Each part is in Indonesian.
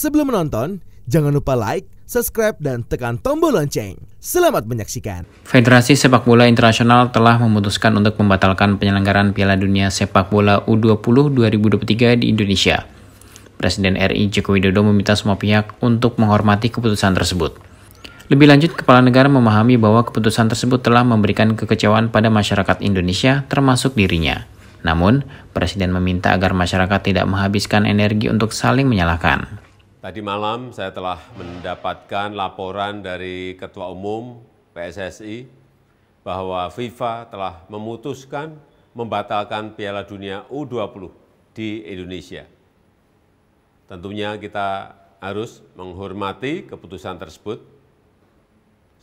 Sebelum menonton, jangan lupa like, subscribe, dan tekan tombol lonceng. Selamat menyaksikan. Federasi Sepak Bola Internasional telah memutuskan untuk membatalkan penyelenggaraan Piala Dunia Sepak Bola U20 2023 di Indonesia. Presiden RI Joko Widodo meminta semua pihak untuk menghormati keputusan tersebut. Lebih lanjut, kepala negara memahami bahwa keputusan tersebut telah memberikan kekecewaan pada masyarakat Indonesia, termasuk dirinya. Namun, Presiden meminta agar masyarakat tidak menghabiskan energi untuk saling menyalahkan. Tadi malam saya telah mendapatkan laporan dari Ketua Umum PSSI bahwa FIFA telah memutuskan membatalkan Piala Dunia U20 di Indonesia. Tentunya kita harus menghormati keputusan tersebut.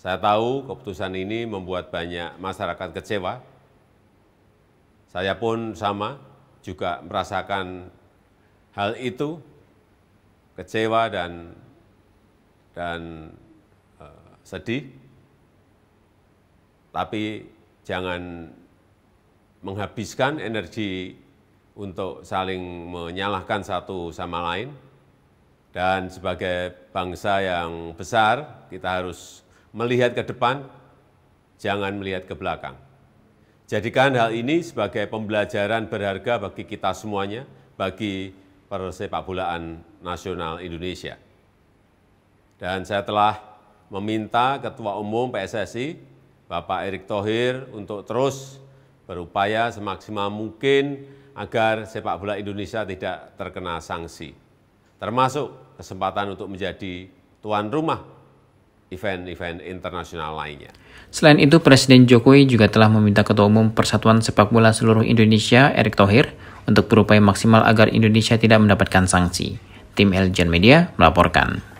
Saya tahu keputusan ini membuat banyak masyarakat kecewa. Saya pun sama juga merasakan hal itu kecewa dan dan eh, sedih, tapi jangan menghabiskan energi untuk saling menyalahkan satu sama lain. Dan sebagai bangsa yang besar, kita harus melihat ke depan, jangan melihat ke belakang. Jadikan hal ini sebagai pembelajaran berharga bagi kita semuanya, bagi persepak bolaan nasional Indonesia. Dan saya telah meminta Ketua Umum PSSI, Bapak Erick Thohir, untuk terus berupaya semaksimal mungkin agar sepak bola Indonesia tidak terkena sanksi, termasuk kesempatan untuk menjadi tuan rumah event-event internasional lainnya. Selain itu, Presiden Jokowi juga telah meminta Ketua Umum Persatuan Sepak Bola Seluruh Indonesia, Erick Thohir, untuk berupaya maksimal agar Indonesia tidak mendapatkan sanksi. Tim Elgen Media melaporkan.